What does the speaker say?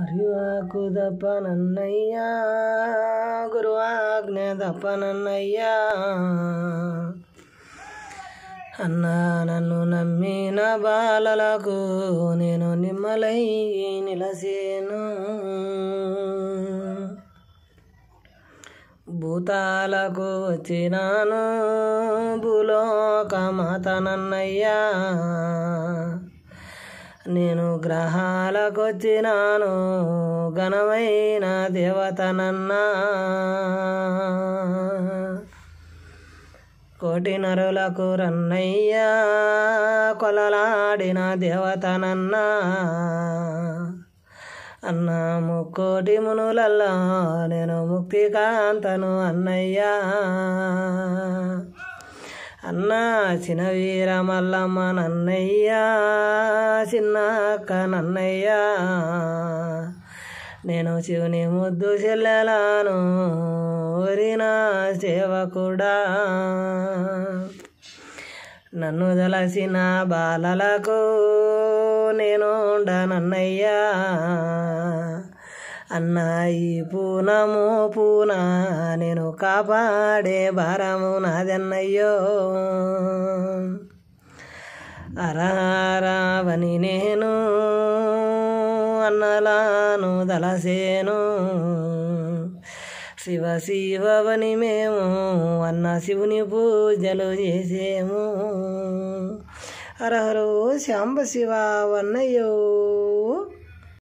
అరివాకుదప నన్నయ్యా ఆజ్ఞ దప్పనన్నయ్యా అన్నా నన్ను నమ్మిన బాలలకు నేను నిమ్మలై నిలసేను భూతాలకు వచ్చినాను భూలోకమాత నన్నయ్యా గ్రహాలకొచ్చినాను ఘనమైన దేవతనన్నా నరులకు రన్నయ్యా కొలలాడిన దేవతనన్నా అన్నాము కోటి మునులల్లా నేను ముక్తికాంతను అన్నయ్యా అన్న వీరమల్లమ్మ నన్నయ్యా నన్నయ్య అక్క నన్నయ్యా నేను శివుని ముద్దు చెల్లెలాను సేవ కూడా నన్ను దలసిన బాలలకు నేను ఉండ నన్నయ్యా అన్నాయి పూనము పూన నేను కాపాడే భారము నాదన్నయ్యో అరహారావని నేను అన్నలాను దళసేను శివ శివవని మేము అన్న శివుని పూజలు చేసేము అరహరో శాంబ శివ వన్నయ్యో